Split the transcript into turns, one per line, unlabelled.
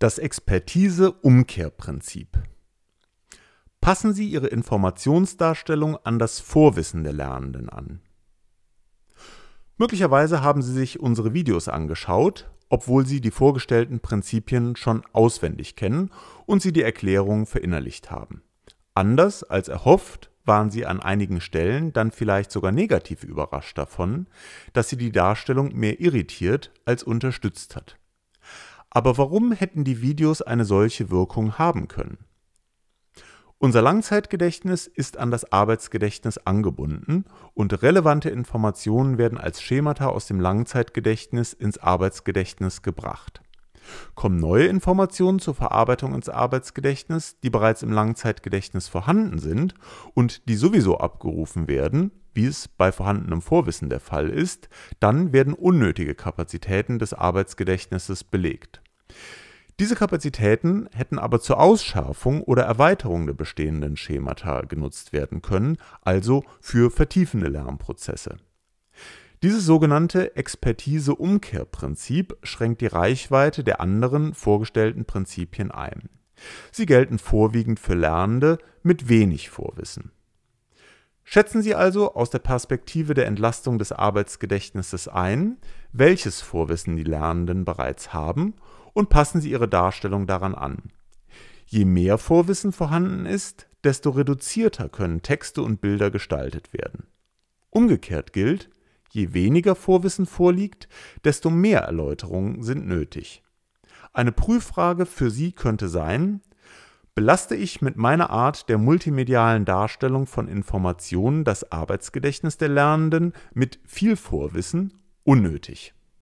Das Expertise-Umkehrprinzip. Passen Sie Ihre Informationsdarstellung an das Vorwissen der Lernenden an. Möglicherweise haben Sie sich unsere Videos angeschaut, obwohl Sie die vorgestellten Prinzipien schon auswendig kennen und Sie die Erklärung verinnerlicht haben. Anders als erhofft waren Sie an einigen Stellen dann vielleicht sogar negativ überrascht davon, dass Sie die Darstellung mehr irritiert als unterstützt hat. Aber warum hätten die Videos eine solche Wirkung haben können? Unser Langzeitgedächtnis ist an das Arbeitsgedächtnis angebunden und relevante Informationen werden als Schemata aus dem Langzeitgedächtnis ins Arbeitsgedächtnis gebracht. Kommen neue Informationen zur Verarbeitung ins Arbeitsgedächtnis, die bereits im Langzeitgedächtnis vorhanden sind und die sowieso abgerufen werden, wie es bei vorhandenem Vorwissen der Fall ist, dann werden unnötige Kapazitäten des Arbeitsgedächtnisses belegt diese Kapazitäten hätten aber zur Ausschärfung oder Erweiterung der bestehenden Schemata genutzt werden können, also für vertiefende Lernprozesse. Dieses sogenannte Expertise-Umkehrprinzip schränkt die Reichweite der anderen vorgestellten Prinzipien ein. Sie gelten vorwiegend für Lernende mit wenig Vorwissen. Schätzen Sie also aus der Perspektive der Entlastung des Arbeitsgedächtnisses ein, welches Vorwissen die Lernenden bereits haben und passen Sie Ihre Darstellung daran an. Je mehr Vorwissen vorhanden ist, desto reduzierter können Texte und Bilder gestaltet werden. Umgekehrt gilt, je weniger Vorwissen vorliegt, desto mehr Erläuterungen sind nötig. Eine Prüffrage für Sie könnte sein, belaste ich mit meiner Art der multimedialen Darstellung von Informationen das Arbeitsgedächtnis der Lernenden mit viel Vorwissen unnötig.